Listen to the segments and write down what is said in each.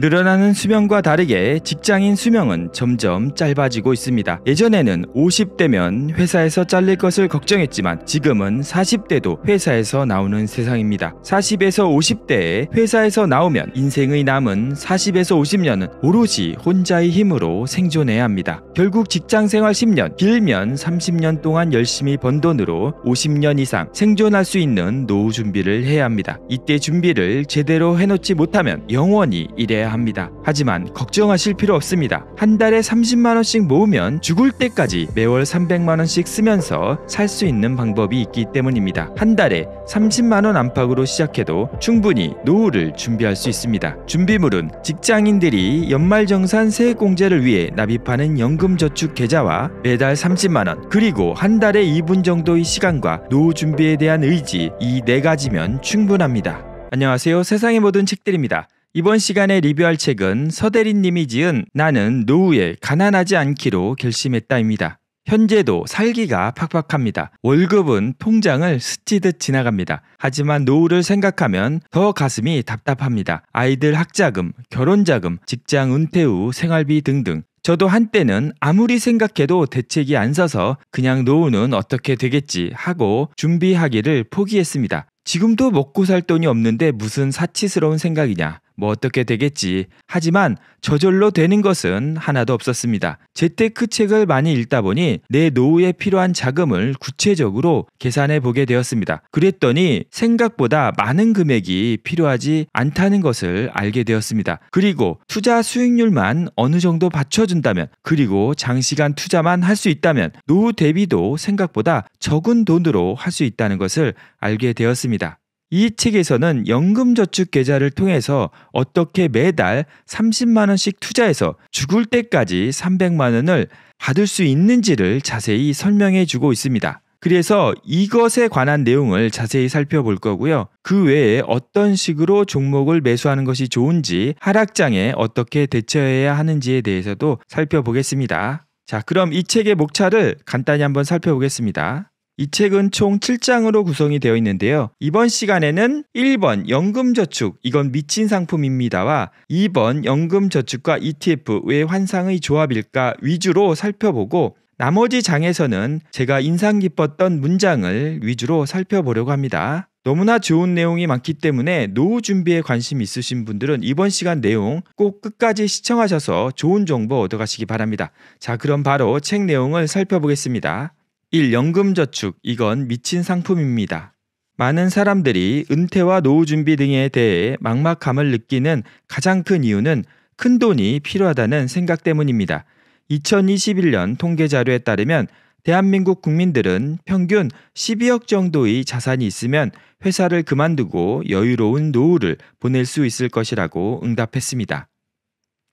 늘어나는 수명과 다르게 직장인 수명은 점점 짧아지고 있습니다. 예전에는 50대면 회사에서 잘릴 것을 걱정했지만 지금은 40대도 회사에서 나오는 세상입니다. 40에서 50대에 회사에서 나오면 인생의 남은 40에서 50년은 오로지 혼자의 힘으로 생존해야 합니다. 결국 직장 생활 10년, 길면 30년 동안 열심히 번 돈으로 50년 이상 생존할 수 있는 노후 준비를 해야 합니다. 이때 준비를 제대로 해놓지 못하면 영원히 이래야 모아야 합니다. 하지만 걱정하실 필요 없습니다. 한 달에 30만원씩 모으면 죽을 때까지 매월 300만원씩 쓰면서 살 수 있는 방법이 있기 때문입니다. 한 달에 30만원 안팎으로 시작해도 충분히 노후를 준비할 수 있습니다. 준비물은 직장인들이 연말정산 세액공제를 위해 납입하는 연금저축계좌와 매달 30만원 그리고 한 달에 2분 정도의 시간과 노후 준비에 대한 의지 이 네 가지면 충분합니다. 안녕하세요. 세상의 모든 책들입니다. 이번 시간에 리뷰할 책은 서대리님이 지은 나는 노후에 가난하지 않기로 결심했다입니다. 현재도 살기가 팍팍합니다. 월급은 통장을 스치듯 지나갑니다. 하지만 노후를 생각하면 더 가슴이 답답합니다. 아이들 학자금, 결혼자금, 직장 은퇴 후 생활비 등등 저도 한때는 아무리 생각해도 대책이 안 서서 그냥 노후는 어떻게 되겠지 하고 준비하기를 포기했습니다. 지금도 먹고 살 돈이 없는데 무슨 사치스러운 생각이냐. 뭐 어떻게 되겠지. 하지만 저절로 되는 것은 하나도 없었습니다. 재테크 그 책을 많이 읽다 보니 내 노후에 필요한 자금을 구체적으로 계산해 보게 되었습니다. 그랬더니 생각보다 많은 금액이 필요하지 않다는 것을 알게 되었습니다. 그리고 투자 수익률만 어느 정도 받쳐준다면 그리고 장시간 투자만 할 수 있다면 노후 대비도 생각보다 적은 돈으로 할 수 있다는 것을 알게 되었습니다. 이 책에서는 연금저축계좌를 통해서 어떻게 매달 30만원씩 투자해서 죽을 때까지 300만원을 받을 수 있는지를 자세히 설명해 주고 있습니다. 그래서 이것에 관한 내용을 자세히 살펴볼 거고요. 그 외에 어떤 식으로 종목을 매수하는 것이 좋은지, 하락장에 어떻게 대처해야 하는지에 대해서도 살펴보겠습니다. 자, 그럼 이 책의 목차를 간단히 한번 살펴보겠습니다. 이 책은 총 7장으로 구성이 되어 있는데요. 이번 시간에는 1번 연금저축, 이건 미친 상품입니다와 2번 연금저축과 ETF 왜 환상의 조합일까 위주로 살펴보고 나머지 장에서는 제가 인상 깊었던 문장을 위주로 살펴보려고 합니다. 너무나 좋은 내용이 많기 때문에 노후 준비에 관심 있으신 분들은 이번 시간 내용 꼭 끝까지 시청하셔서 좋은 정보 얻어가시기 바랍니다. 자, 그럼 바로 책 내용을 살펴보겠습니다. 1. 연금저축. 이건 미친 상품입니다. 많은 사람들이 은퇴와 노후 준비 등에 대해 막막함을 느끼는 가장 큰 이유는 큰 돈이 필요하다는 생각 때문입니다. 2021년 통계 자료에 따르면 대한민국 국민들은 평균 12억 정도의 자산이 있으면 회사를 그만두고 여유로운 노후를 보낼 수 있을 것이라고 응답했습니다.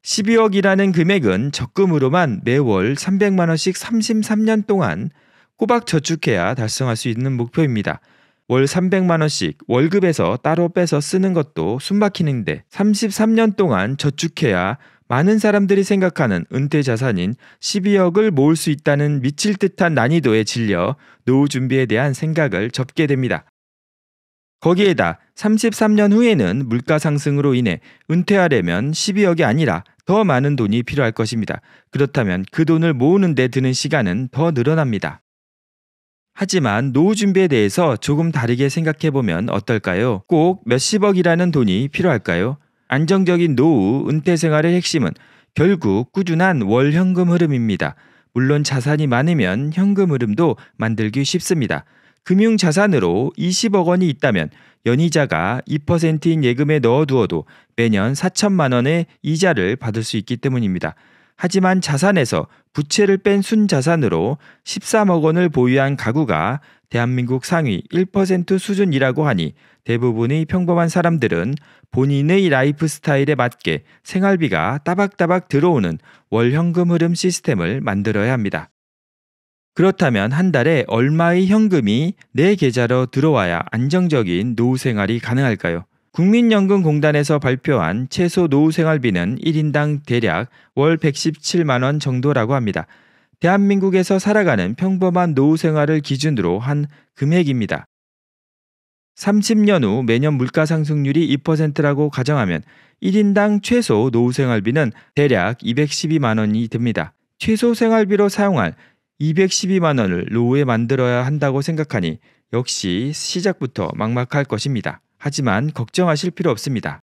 12억이라는 금액은 적금으로만 매월 300만원씩 33년 동안 꼬박 저축해야 달성할 수 있는 목표입니다. 월 300만 원씩 월급에서 따로 빼서 쓰는 것도 숨막히는데 33년 동안 저축해야 많은 사람들이 생각하는 은퇴 자산인 12억을 모을 수 있다는 미칠 듯한 난이도에 질려 노후 준비에 대한 생각을 접게 됩니다. 거기에다 33년 후에는 물가 상승으로 인해 은퇴하려면 12억이 아니라 더 많은 돈이 필요할 것입니다. 그렇다면 그 돈을 모으는 데 드는 시간은 더 늘어납니다. 하지만 노후 준비에 대해서 조금 다르게 생각해 보면 어떨까요? 꼭 몇십억이라는 돈이 필요할까요? 안정적인 노후 은퇴 생활의 핵심은 결국 꾸준한 월 현금 흐름입니다. 물론 자산이 많으면 현금 흐름도 만들기 쉽습니다. 금융 자산으로 20억 원이 있다면 연이자가 2%인 예금에 넣어두어도 매년 4천만 원의 이자를 받을 수 있기 때문입니다. 하지만 자산에서 부채를 뺀 순자산으로 13억 원을 보유한 가구가 대한민국 상위 1% 수준이라고 하니 대부분의 평범한 사람들은 본인의 라이프 스타일에 맞게 생활비가 따박따박 들어오는 월현금 흐름 시스템을 만들어야 합니다. 그렇다면 한 달에 얼마의 현금이 내 네 계좌로 들어와야 안정적인 노후 생활이 가능할까요? 국민연금공단에서 발표한 최소 노후생활비는 1인당 대략 월 117만 원 정도라고 합니다. 대한민국에서 살아가는 평범한 노후생활을 기준으로 한 금액입니다. 30년 후 매년 물가 상승률이 2%라고 가정하면 1인당 최소 노후생활비는 대략 212만 원이 됩니다. 최소 생활비로 사용할 212만 원을 노후에 만들어야 한다고 생각하니 역시 시작부터 막막할 것입니다. 하지만 걱정하실 필요 없습니다.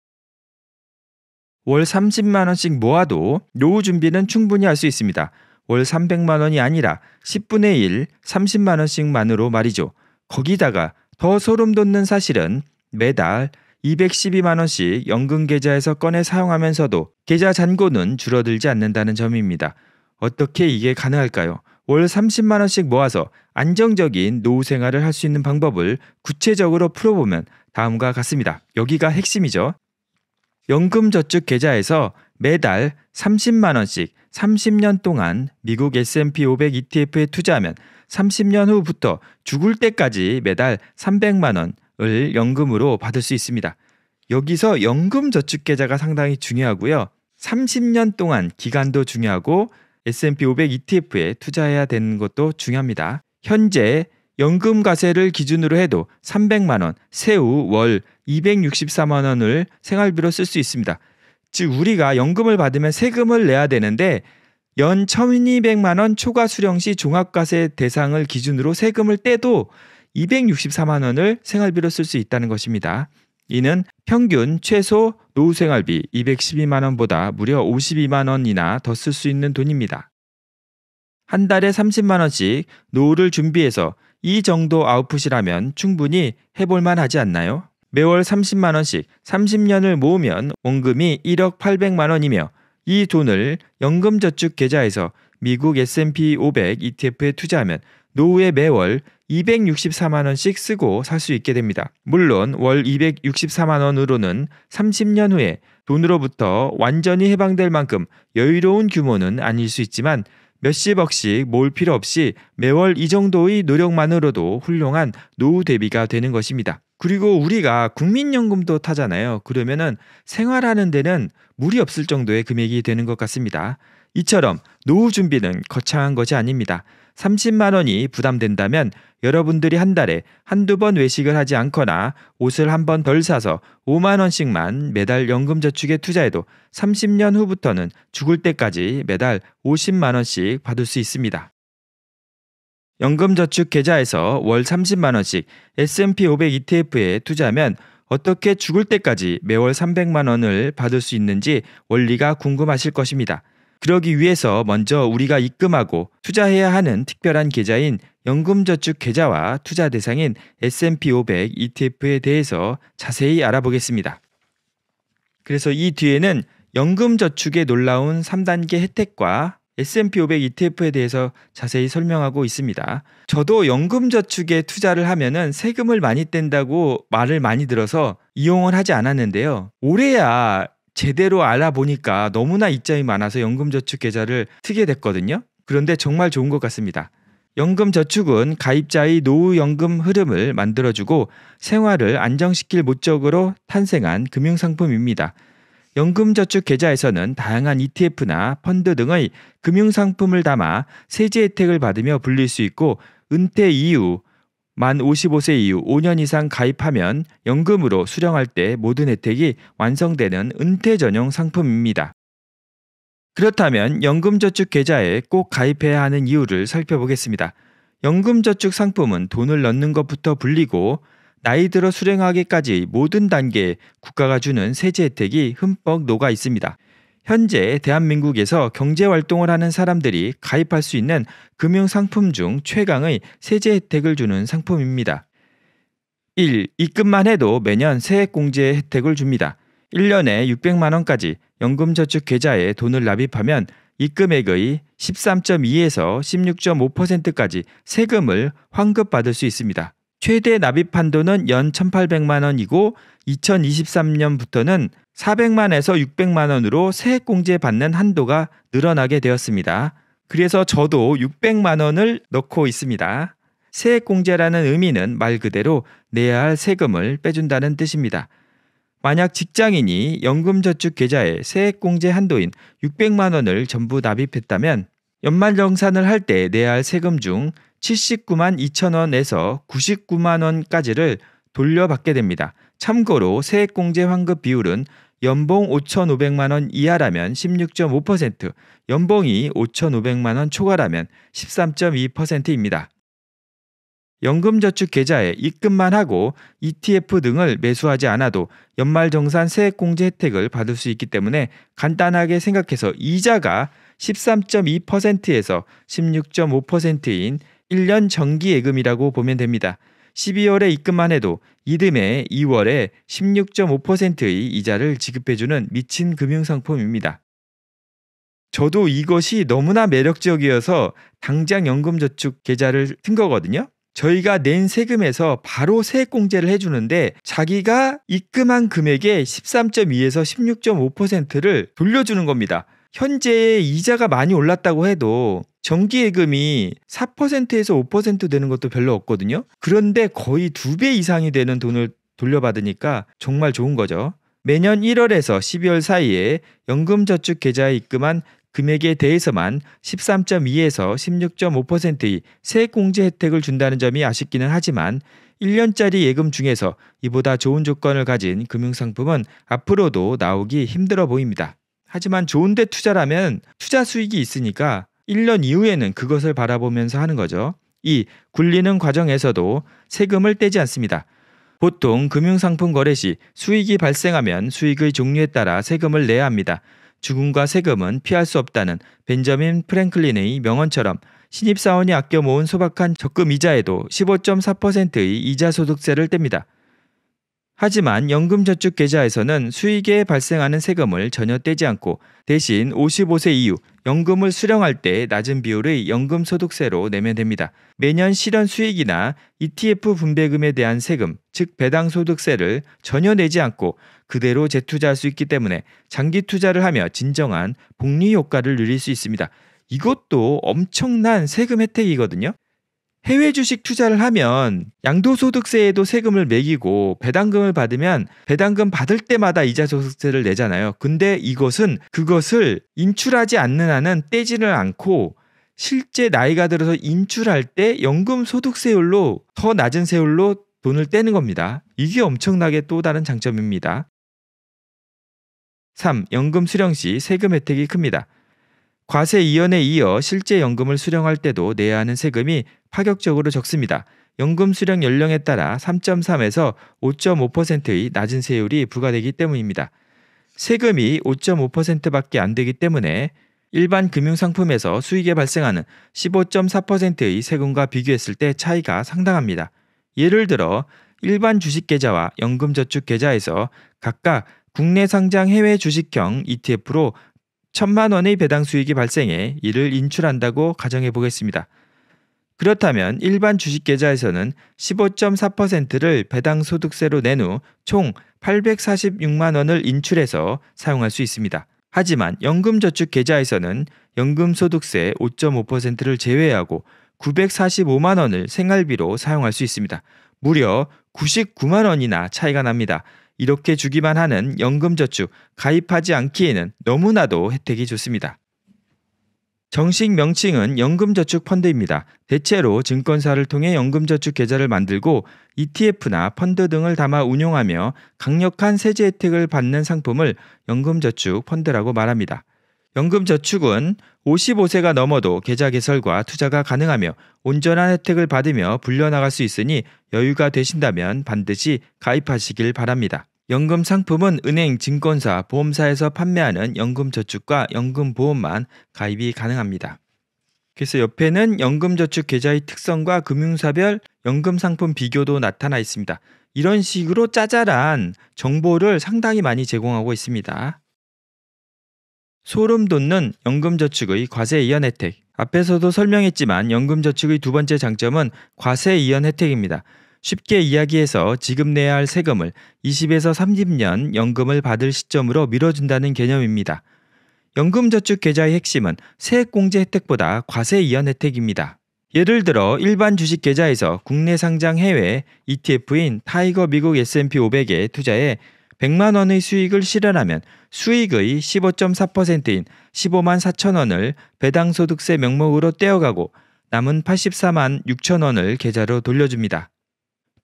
월 30만원씩 모아도 노후 준비는 충분히 할 수 있습니다. 월 300만원이 아니라 10분의 1, 30만원씩만으로 말이죠. 거기다가 더 소름 돋는 사실은 매달 212만원씩 연금계좌에서 꺼내 사용하면서도 계좌 잔고는 줄어들지 않는다는 점입니다. 어떻게 이게 가능할까요? 월 30만 원씩 모아서 안정적인 노후 생활을 할 수 있는 방법을 구체적으로 풀어보면 다음과 같습니다. 여기가 핵심이죠. 연금저축계좌에서 매달 30만 원씩 30년 동안 미국 S&P 500 ETF에 투자하면 30년 후부터 죽을 때까지 매달 300만 원을 연금으로 받을 수 있습니다. 여기서 연금저축계좌가 상당히 중요하고요. 30년 동안 기간도 중요하고 S&P 500 ETF에 투자해야 되는 것도 중요합니다. 현재 연금 과세를 기준으로 해도 300만 원, 세후 월 264만 원을 생활비로 쓸 수 있습니다. 즉 우리가 연금을 받으면 세금을 내야 되는데 연 1,200만 원 초과 수령 시 종합과세 대상을 기준으로 세금을 떼도 264만 원을 생활비로 쓸 수 있다는 것입니다. 이는 평균 최소 노후생활비 212만 원보다 무려 52만 원이나 더 쓸 수 있는 돈입니다. 한 달에 30만 원씩 노후를 준비해서 이 정도 아웃풋이라면 충분히 해볼 만하지 않나요? 매월 30만 원씩 30년을 모으면 원금이 1억 800만 원이며 이 돈을 연금저축 계좌에서 미국 S&P 500 ETF에 투자하면 노후에 매월 264만 원씩 쓰고 살 수 있게 됩니다. 물론 월 264만 원으로는 30년 후에 돈으로부터 완전히 해방될 만큼 여유로운 규모는 아닐 수 있지만 몇십억씩 모을 필요 없이 매월 이 정도의 노력만으로도 훌륭한 노후 대비가 되는 것입니다. 그리고 우리가 국민연금도 타잖아요. 그러면은 생활하는 데는 물이 없을 정도의 금액이 되는 것 같습니다. 이처럼 노후 준비는 거창한 것이 아닙니다. 30만 원이 부담된다면 여러분들이 한 달에 한두 번 외식을 하지 않거나 옷을 한 번 덜 사서 5만 원씩만 매달 연금저축에 투자해도 30년 후부터는 죽을 때까지 매달 50만 원씩 받을 수 있습니다. 연금저축 계좌에서 월 30만 원씩 S&P 500 ETF에 투자하면 어떻게 죽을 때까지 매월 300만 원을 받을 수 있는지 원리가 궁금하실 것입니다. 그러기 위해서 먼저 우리가 입금하고 투자해야 하는 특별한 계좌인 연금저축 계좌와 투자 대상인 S&P 500 ETF에 대해서 자세히 알아보겠습니다. 그래서 이 뒤에는 연금저축의 놀라운 3단계 혜택과 S&P 500 ETF에 대해서 자세히 설명하고 있습니다. 저도 연금저축에 투자를 하면 세금을 많이 뗀다고 말을 많이 들어서 이용을 하지 않았는데요. 올해야 제대로 알아보니까 너무나 이점이 많아서 연금저축 계좌를 트게 됐거든요. 그런데 정말 좋은 것 같습니다. 연금저축은 가입자의 노후연금 흐름을 만들어주고 생활을 안정시킬 목적으로 탄생한 금융상품입니다. 연금저축 계좌에서는 다양한 ETF나 펀드 등의 금융상품을 담아 세제 혜택을 받으며 불릴 수 있고 은퇴 이후 만 55세 이후 5년 이상 가입하면 연금으로 수령할 때 모든 혜택이 완성되는 은퇴 전용 상품입니다. 그렇다면 연금저축계좌에 꼭 가입해야 하는 이유를 살펴보겠습니다. 연금저축 상품은 돈을 넣는 것부터 불리고 나이 들어 수령하기까지 모든 단계에 국가가 주는 세제 혜택이 흠뻑 녹아 있습니다. 현재 대한민국에서 경제 활동을 하는 사람들이 가입할 수 있는 금융 상품 중 최강의 세제 혜택을 주는 상품입니다. 1. 입금만 해도 매년 세액 공제 혜택을 줍니다. 1년에 600만 원까지 연금저축 계좌에 돈을 납입하면 입금액의 13.2에서 16.5%까지 세금을 환급받을 수 있습니다. 최대 납입 한도는 연 1,800만 원이고 2023년부터는 400만에서 600만 원으로 세액공제 받는 한도가 늘어나게 되었습니다. 그래서 저도 600만 원을 넣고 있습니다. 세액공제라는 의미는 말 그대로 내야 할 세금을 빼준다는 뜻입니다. 만약 직장인이 연금저축계좌에 세액공제 한도인 600만 원을 전부 납입했다면 연말정산을 할 때 내야 할 세금 중 79만 2천 원에서 99만 원까지를 돌려받게 됩니다. 참고로 세액공제 환급 비율은 연봉 5,500만 원 이하라면 16.5%, 연봉이 5,500만 원 초과라면 13.2%입니다. 연금저축 계좌에 입금만 하고 ETF 등을 매수하지 않아도 연말정산 세액공제 혜택을 받을 수 있기 때문에 간단하게 생각해서 이자가 13.2%에서 16.5%인 1년 정기예금이라고 보면 됩니다. 12월에 입금만 해도 이듬해 2월에 16.5%의 이자를 지급해주는 미친 금융상품입니다. 저도 이것이 너무나 매력적이어서 당장 연금저축 계좌를 튼 거거든요. 저희가 낸 세금에서 바로 세액공제를 해주는데 자기가 입금한 금액의 13.2에서 16.5%를 돌려주는 겁니다. 현재 이자가 많이 올랐다고 해도 정기예금이 4%에서 5% 되는 것도 별로 없거든요. 그런데 거의 두 배 이상이 되는 돈을 돌려받으니까 정말 좋은 거죠. 매년 1월에서 12월 사이에 연금저축계좌에 입금한 금액에 대해서만 13.2에서 16.5%의 세액공제 혜택을 준다는 점이 아쉽기는 하지만 1년짜리 예금 중에서 이보다 좋은 조건을 가진 금융상품은 앞으로도 나오기 힘들어 보입니다. 하지만 좋은데 투자라면 투자 수익이 있으니까 1년 이후에는 그것을 바라보면서 하는 거죠. 이 굴리는 과정에서도 세금을 떼지 않습니다. 보통 금융상품 거래 시 수익이 발생하면 수익의 종류에 따라 세금을 내야 합니다. 죽음과 세금은 피할 수 없다는 벤저민 프랭클린의 명언처럼 신입사원이 아껴 모은 소박한 적금 이자에도 15.4%의 이자 소득세를 뗍니다. 하지만 연금저축계좌에서는 수익에 발생하는 세금을 전혀 떼지 않고 대신 55세 이후 연금을 수령할 때 낮은 비율의 연금소득세로 내면 됩니다. 매년 실현 수익이나 ETF 분배금에 대한 세금, 즉 배당소득세를 전혀 내지 않고 그대로 재투자할 수 있기 때문에 장기 투자를 하며 진정한 복리 효과를 누릴 수 있습니다. 이것도 엄청난 세금 혜택이거든요. 해외 주식 투자를 하면 양도소득세에도 세금을 매기고 배당금을 받으면 배당금 받을 때마다 이자소득세를 내잖아요. 근데 이것은 그것을 인출하지 않는 한은 떼지를 않고 실제 나이가 들어서 인출할 때 연금 소득세율로 더 낮은 세율로 돈을 떼는 겁니다. 이게 엄청나게 또 다른 장점입니다. 3. 연금 수령 시 세금 혜택이 큽니다. 과세 이원에 이어 실제 연금을 수령할 때도 내야 하는 세금이 파격적으로 적습니다. 연금 수령 연령에 따라 3.3에서 5.5%의 낮은 세율이 부과되기 때문입니다. 세금이 5.5%밖에 안 되기 때문에 일반 금융상품에서 수익에 발생하는 15.4%의 세금과 비교했을 때 차이가 상당합니다. 예를 들어 일반 주식계좌와 연금저축계좌에서 각각 국내 상장 해외 주식형 ETF로 천만 원의 배당 수익이 발생해 이를 인출한다고 가정해 보겠습니다. 그렇다면 일반 주식 계좌에서는 15.4%를 배당 소득세로 낸 후 총 846만 원을 인출해서 사용할 수 있습니다. 하지만 연금저축 계좌에서는 연금소득세 5.5%를 제외하고 945만 원을 생활비로 사용할 수 있습니다. 무려 99만 원이나 차이가 납니다. 이렇게 주기만 하는 연금저축 가입하지 않기에는 너무나도 혜택이 좋습니다. 정식 명칭은 연금저축 펀드입니다. 대체로 증권사를 통해 연금저축 계좌를 만들고 ETF나 펀드 등을 담아 운용하며 강력한 세제 혜택을 받는 상품을 연금저축 펀드라고 말합니다. 연금저축은 55세가 넘어도 계좌 개설과 투자가 가능하며 온전한 혜택을 받으며 불려나갈 수 있으니 여유가 되신다면 반드시 가입하시길 바랍니다. 연금 상품은 은행, 증권사, 보험사에서 판매하는 연금저축과 연금보험만 가입이 가능합니다. 그래서 옆에는 연금저축 계좌의 특성과 금융사별 연금 상품 비교도 나타나 있습니다. 이런 식으로 짜잘한 정보를 상당히 많이 제공하고 있습니다. 소름 돋는 연금저축의 과세 이연 혜택. 앞에서도 설명했지만 연금저축의 두 번째 장점은 과세 이연 혜택입니다. 쉽게 이야기해서 지금 내야 할 세금을 20에서 30년 연금을 받을 시점으로 미뤄준다는 개념입니다. 연금저축 계좌의 핵심은 세액공제 혜택보다 과세 이연 혜택입니다. 예를 들어 일반 주식 계좌에서 국내 상장 해외 ETF인 타이거 미국 S&P 500에 투자해 100만 원의 수익을 실현하면 수익의 15.4%인 15만 4천 원을 배당 소득세 명목으로 떼어가고 남은 84만 6천 원을 계좌로 돌려줍니다.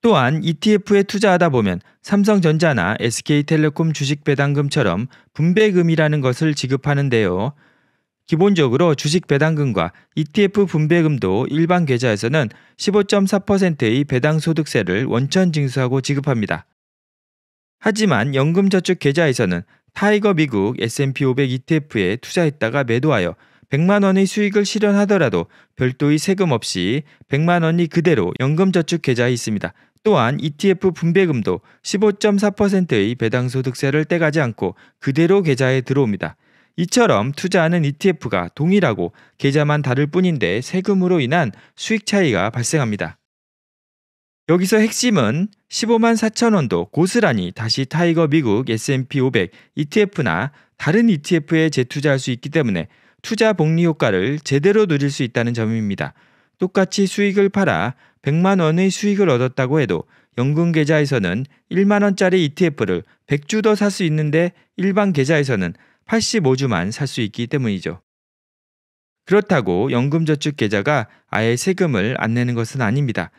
또한 ETF에 투자하다 보면 삼성전자나 SK텔레콤 주식 배당금처럼 분배금이라는 것을 지급하는데요. 기본적으로 주식 배당금과 ETF 분배금도 일반 계좌에서는 15.4%의 배당 소득세를 원천 징수하고 지급합니다. 하지만 연금저축계좌에서는 타이거 미국 S&P 500 ETF에 투자했다가 매도하여 100만 원의 수익을 실현하더라도 별도의 세금 없이 100만 원이 그대로 연금저축계좌에 있습니다. 또한 ETF 분배금도 15.4%의 배당소득세를 떼가지 않고 그대로 계좌에 들어옵니다. 이처럼 투자하는 ETF가 동일하고 계좌만 다를 뿐인데 세금으로 인한 수익 차이가 발생합니다. 여기서 핵심은 15만 4천 원도 고스란히 다시 타이거 미국 S&P 500 ETF나 다른 ETF에 재투자할 수 있기 때문에 투자 복리 효과를 제대로 누릴 수 있다는 점입니다. 똑같이 수익을 팔아 100만 원의 수익을 얻었다고 해도 연금 계좌에서는 1만 원짜리 ETF를 100주 더 살 수 있는데 일반 계좌에서는 85주만 살 수 있기 때문이죠. 그렇다고 연금저축 계좌가 아예 세금을 안 내는 것은 아닙니다.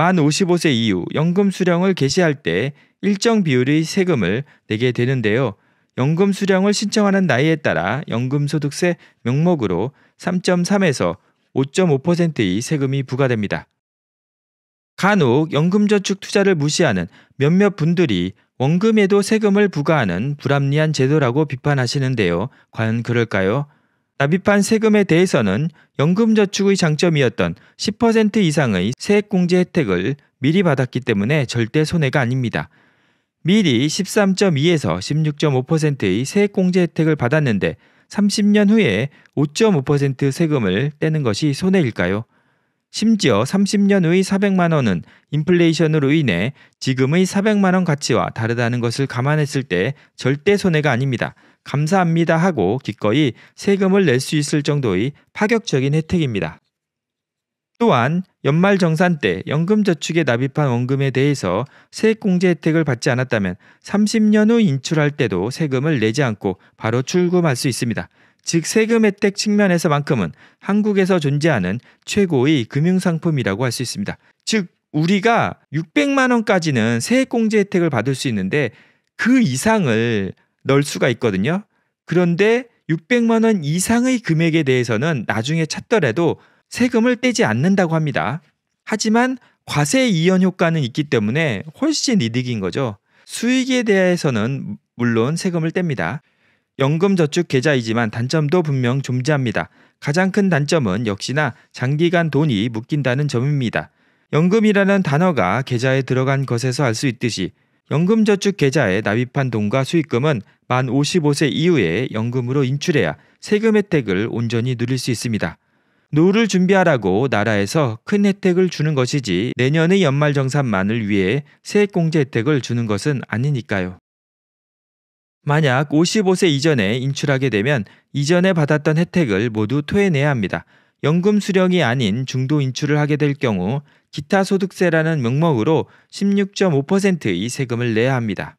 만 55세 이후 연금 수령을 개시할 때 일정 비율의 세금을 내게 되는데요. 연금 수령을 신청하는 나이에 따라 연금소득세 명목으로 3.3에서 5.5%의 세금이 부과됩니다. 간혹 연금저축 투자를 무시하는 몇몇 분들이 원금에도 세금을 부과하는 불합리한 제도라고 비판하시는데요. 과연 그럴까요? 납입한 세금에 대해서는 연금저축의 장점이었던 10% 이상의 세액공제 혜택을 미리 받았기 때문에 절대 손해가 아닙니다. 미리 13.2에서 16.5%의 세액공제 혜택을 받았는데 30년 후에 5.5% 세금을 떼는 것이 손해일까요? 심지어 30년 후의 400만 원은 인플레이션으로 인해 지금의 400만 원 가치와 다르다는 것을 감안했을 때 절대 손해가 아닙니다. 감사합니다 하고 기꺼이 세금을 낼 수 있을 정도의 파격적인 혜택입니다. 또한 연말정산 때 연금저축에 납입한 원금에 대해서 세액공제 혜택을 받지 않았다면 30년 후 인출할 때도 세금을 내지 않고 바로 출금할 수 있습니다. 즉 세금 혜택 측면에서만큼은 한국에서 존재하는 최고의 금융상품이라고 할 수 있습니다. 즉 우리가 600만 원까지는 세액공제 혜택을 받을 수 있는데 그 이상을 넣을 수가 있거든요. 그런데 600만 원 이상의 금액에 대해서는 나중에 찾더라도 세금을 떼지 않는다고 합니다. 하지만 과세 이연 효과는 있기 때문에 훨씬 이득인 거죠. 수익에 대해서는 물론 세금을 뗍니다. 연금저축계좌이지만 단점도 분명 존재합니다. 가장 큰 단점은 역시나 장기간 돈이 묶인다는 점입니다. 연금이라는 단어가 계좌에 들어간 것에서 알 수 있듯이 연금저축계좌에 납입한 돈과 수익금은 만 55세 이후에 연금으로 인출해야 세금 혜택을 온전히 누릴 수 있습니다. 노후를 준비하라고 나라에서 큰 혜택을 주는 것이지 내년의 연말정산만을 위해 세액공제 혜택을 주는 것은 아니니까요. 만약 55세 이전에 인출하게 되면 이전에 받았던 혜택을 모두 토해내야 합니다. 연금 수령이 아닌 중도 인출을 하게 될 경우 기타 소득세라는 명목으로 16.5%의 세금을 내야 합니다.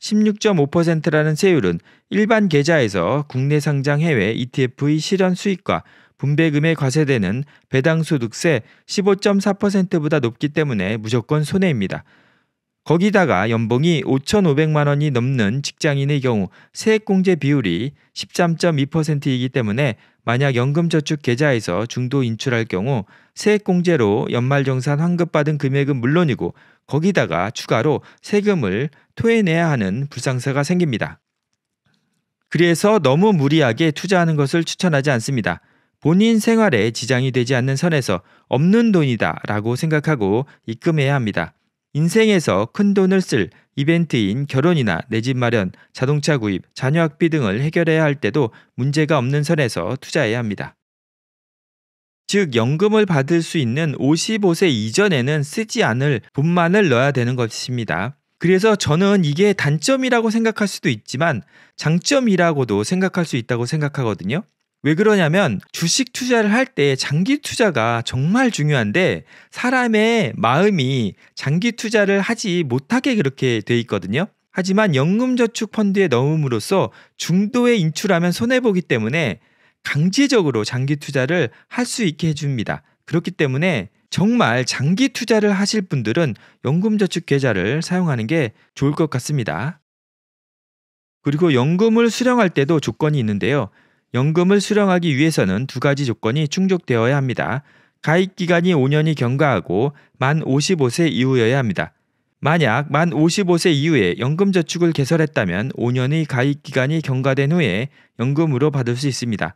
16.5%라는 세율은 일반 계좌에서 국내 상장 해외 ETF의 e 실현 수익과 분배금에 과세되는 배당소득세 15.4%보다 높기 때문에 무조건 손해입니다. 거기다가 연봉이 5,500만 원이 넘는 직장인의 경우 세액공제 비율이 13.2%이기 때문에 만약 연금저축계좌에서 중도 인출할 경우 세액공제로 연말정산 환급받은 금액은 물론이고 거기다가 추가로 세금을 토해내야 하는 불상사가 생깁니다. 그래서 너무 무리하게 투자하는 것을 추천하지 않습니다. 본인 생활에 지장이 되지 않는 선에서 없는 돈이다 라고 생각하고 입금해야 합니다. 인생에서 큰 돈을 쓸 이벤트인 결혼이나 내 집 마련, 자동차 구입, 자녀 학비 등을 해결해야 할 때도 문제가 없는 선에서 투자해야 합니다. 즉, 연금을 받을 수 있는 55세 이전에는 쓰지 않을 돈만을 넣어야 되는 것입니다. 그래서 저는 이게 단점이라고 생각할 수도 있지만 장점이라고도 생각할 수 있다고 생각하거든요. 왜 그러냐면 주식 투자를 할 때 장기 투자가 정말 중요한데 사람의 마음이 장기 투자를 하지 못하게 그렇게 돼 있거든요. 하지만 연금저축 펀드에 넣음으로써 중도에 인출하면 손해보기 때문에 강제적으로 장기 투자를 할 수 있게 해줍니다. 그렇기 때문에 정말 장기 투자를 하실 분들은 연금저축 계좌를 사용하는 게 좋을 것 같습니다. 그리고 연금을 수령할 때도 조건이 있는데요. 연금을 수령하기 위해서는 두 가지 조건이 충족되어야 합니다. 가입 기간이 5년이 경과하고 만 55세 이후여야 합니다. 만약 만 55세 이후에 연금 저축을 개설했다면 5년의 가입 기간이 경과된 후에 연금으로 받을 수 있습니다.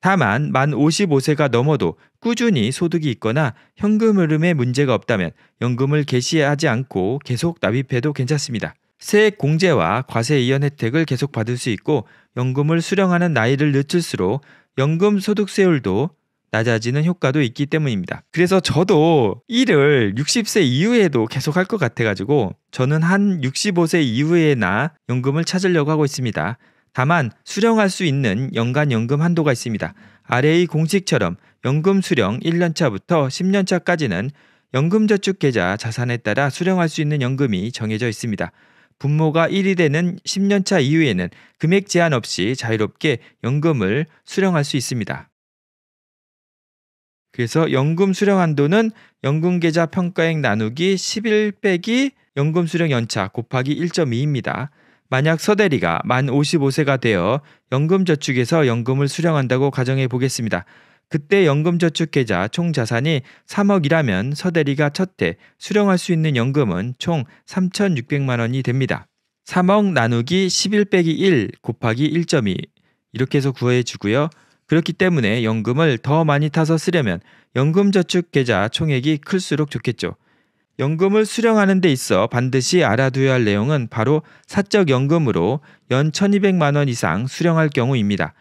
다만 만 55세가 넘어도 꾸준히 소득이 있거나 현금 흐름에 문제가 없다면 연금을 개시하지 않고 계속 납입해도 괜찮습니다. 세액 공제와 과세 이연 혜택을 계속 받을 수 있고 연금을 수령하는 나이를 늦출수록 연금 소득세율도 낮아지는 효과도 있기 때문입니다. 그래서 저도 일을 60세 이후에도 계속 할 것 같아가지고 저는 한 65세 이후에나 연금을 찾으려고 하고 있습니다. 다만 수령할 수 있는 연간 연금 한도가 있습니다. 아래의 공식처럼 연금 수령 1년차부터 10년차까지는 연금저축계좌 자산에 따라 수령할 수 있는 연금이 정해져 있습니다. 분모가 1이 되는 10년차 이후에는 금액 제한 없이 자유롭게 연금을 수령할 수 있습니다. 그래서 연금 수령 한도는 연금 계좌 평가액 나누기 11 빼기 연금 수령 연차 곱하기 1.2입니다. 만약 서대리가 만 55세가 되어 연금저축에서 연금을 수령한다고 가정해 보겠습니다. 그때 연금저축계좌 총 자산이 3억이라면 서대리가 첫해 수령할 수 있는 연금은 총 3,600만 원이 됩니다. 3억 나누기 11 빼기 1 곱하기 1.2 이렇게 해서 구해주고요. 그렇기 때문에 연금을 더 많이 타서 쓰려면 연금저축계좌 총액이 클수록 좋겠죠. 연금을 수령하는 데 있어 반드시 알아두어야 할 내용은 바로 사적 연금으로 연 1200만 원 이상 수령할 경우입니다.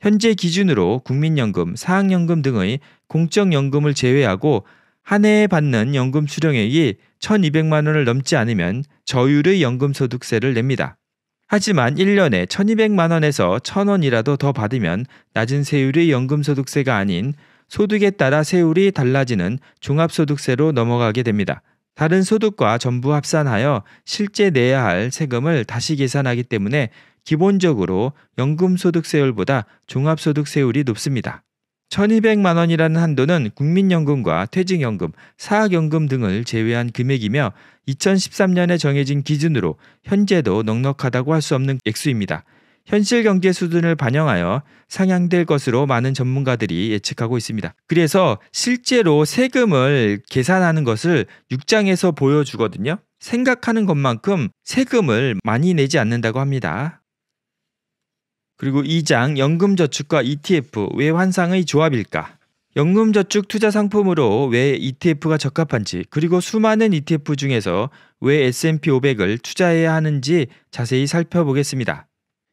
현재 기준으로 국민연금, 사학연금 등의 공적연금을 제외하고 한 해에 받는 연금 수령액이 1200만 원을 넘지 않으면 저율의 연금소득세를 냅니다. 하지만 1년에 1200만 원에서 1000원이라도 더 받으면 낮은 세율의 연금소득세가 아닌 소득에 따라 세율이 달라지는 종합소득세로 넘어가게 됩니다. 다른 소득과 전부 합산하여 실제 내야 할 세금을 다시 계산하기 때문에 기본적으로 연금소득세율보다 종합소득세율이 높습니다. 1200만 원이라는 한도는 국민연금과 퇴직연금, 사학연금 등을 제외한 금액이며 2013년에 정해진 기준으로 현재도 넉넉하다고 할 수 없는 액수입니다. 현실 경제 수준을 반영하여 상향될 것으로 많은 전문가들이 예측하고 있습니다. 그래서 실제로 세금을 계산하는 것을 6장에서 보여주거든요. 생각하는 것만큼 세금을 많이 내지 않는다고 합니다. 그리고 2장 연금저축과 ETF 왜 환상의 조합일까? 연금저축 투자 상품으로 왜 ETF가 적합한지 그리고 수많은 ETF 중에서 왜 S&P 500을 투자해야 하는지 자세히 살펴보겠습니다.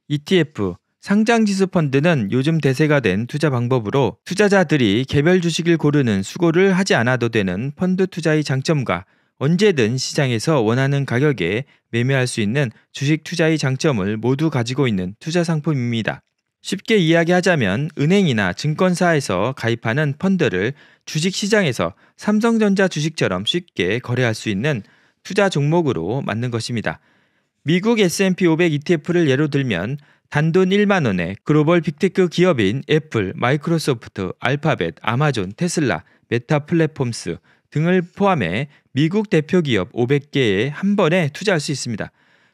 ETF 상장 지수 펀드는 요즘 대세가 된 투자 방법으로 투자자들이 개별 주식을 고르는 수고를 하지 않아도 되는 펀드 투자의 장점과 언제든 시장에서 원하는 가격에 매매할 수 있는 주식 투자의 장점을 모두 가지고 있는 투자 상품입니다. 쉽게 이야기하자면 은행이나 증권사에서 가입하는 펀드를 주식 시장에서 삼성전자 주식처럼 쉽게 거래할 수 있는 투자 종목으로 만든 것입니다. 미국 S&P 500 ETF를 예로 들면 단돈 1만 원에 글로벌 빅테크 기업인 애플, 마이크로소프트, 알파벳, 아마존, 테슬라, 메타 플랫폼스, 등을 포함해 미국 대표 기업 500개에 한 번에 투자할 수 있습니다.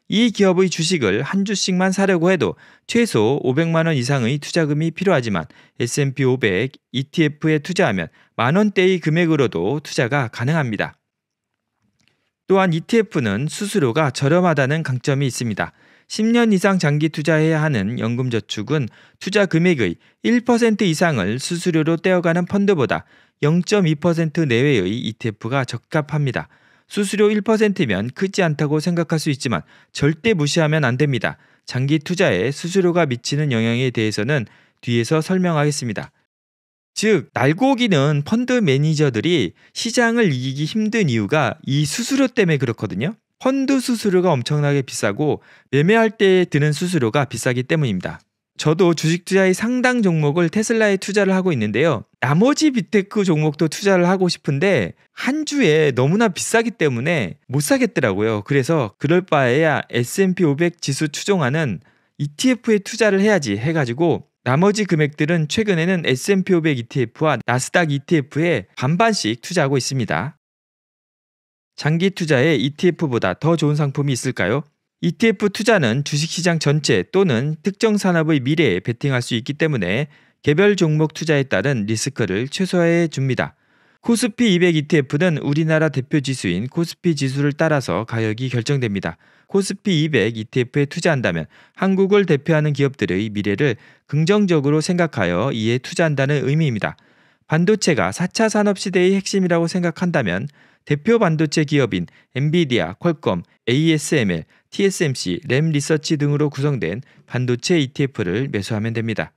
이 기업의 주식을 한 주씩만 사려고 해도 최소 500만 원 이상의 투자금이 필요하지만 S&P 500 ETF에 투자하면 만 원대의 금액으로도 투자가 가능합니다. 또한 ETF는 수수료가 저렴하다는 강점이 있습니다. 10년 이상 장기 투자해야 하는 연금저축은 투자 금액의 1% 이상을 수수료로 떼어가는 펀드보다 0.2% 내외의 ETF가 적합합니다. 수수료 1%면 크지 않다고 생각할 수 있지만 절대 무시하면 안 됩니다. 장기 투자에 수수료가 미치는 영향에 대해서는 뒤에서 설명하겠습니다. 즉, 날고기는 펀드 매니저들이 시장을 이기기 힘든 이유가 이 수수료 때문에 그렇거든요. 펀드 수수료가 엄청나게 비싸고 매매할 때 드는 수수료가 비싸기 때문입니다. 저도 주식 투자의 상당 종목을 테슬라에 투자를 하고 있는데요. 나머지 비테크 종목도 투자를 하고 싶은데 한 주에 너무나 비싸기 때문에 못 사겠더라고요. 그래서 그럴 바에야 S&P 500 지수 추종하는 ETF에 투자를 해야지 해가지고 나머지 금액들은 최근에는 S&P 500 ETF와 나스닥 ETF에 반반씩 투자하고 있습니다. 장기 투자에 ETF보다 더 좋은 상품이 있을까요? ETF 투자는 주식시장 전체 또는 특정 산업의 미래에 베팅할 수 있기 때문에 개별 종목 투자에 따른 리스크를 최소화해 줍니다. 코스피 200 ETF는 우리나라 대표 지수인 코스피 지수를 따라서 가격이 결정됩니다. 코스피 200 ETF에 투자한다면 한국을 대표하는 기업들의 미래를 긍정적으로 생각하여 이에 투자한다는 의미입니다. 반도체가 4차 산업 시대의 핵심이라고 생각한다면 대표 반도체 기업인 엔비디아, 퀄컴, ASML, TSMC, 램 리서치 등으로 구성된 반도체 ETF를 매수하면 됩니다.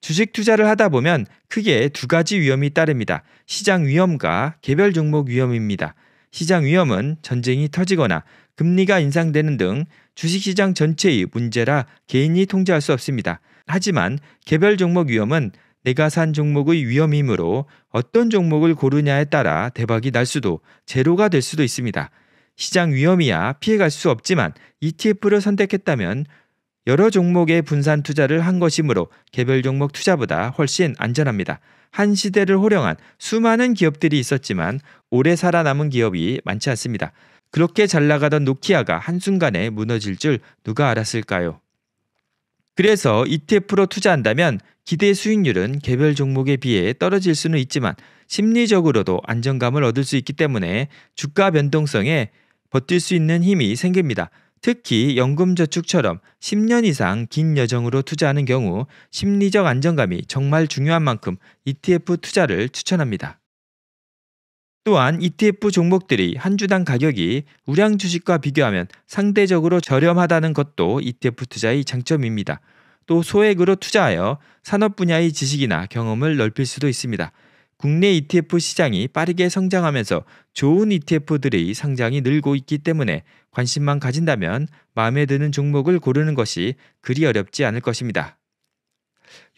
주식 투자를 하다 보면 크게 두 가지 위험이 따릅니다. 시장 위험과 개별 종목 위험입니다. 시장 위험은 전쟁이 터지거나 금리가 인상되는 등 주식시장 전체의 문제라 개인이 통제할 수 없습니다. 하지만 개별 종목 위험은 내가 산 종목의 위험이므로 어떤 종목을 고르냐에 따라 대박이 날 수도 제로가 될 수도 있습니다. 시장 위험이야 피해갈 수 없지만 ETF를 선택했다면 여러 종목의 분산 투자를 한 것이므로 개별 종목 투자보다 훨씬 안전합니다. 한 시대를 호령한 수많은 기업들이 있었지만 오래 살아남은 기업이 많지 않습니다. 그렇게 잘 나가던 노키아가 한순간에 무너질 줄 누가 알았을까요? 그래서 ETF로 투자한다면 기대 수익률은 개별 종목에 비해 떨어질 수는 있지만 심리적으로도 안정감을 얻을 수 있기 때문에 주가 변동성에 버틸 수 있는 힘이 생깁니다. 특히 연금저축처럼 10년 이상 긴 여정으로 투자하는 경우 심리적 안정감이 정말 중요한 만큼 ETF 투자를 추천합니다. 또한 ETF 종목들이 한 주당 가격이 우량 주식과 비교하면 상대적으로 저렴하다는 것도 ETF 투자의 장점입니다. 또 소액으로 투자하여 산업 분야의 지식이나 경험을 넓힐 수도 있습니다. 국내 ETF 시장이 빠르게 성장하면서 좋은 ETF들의 상장이 늘고 있기 때문에 관심만 가진다면 마음에 드는 종목을 고르는 것이 그리 어렵지 않을 것입니다.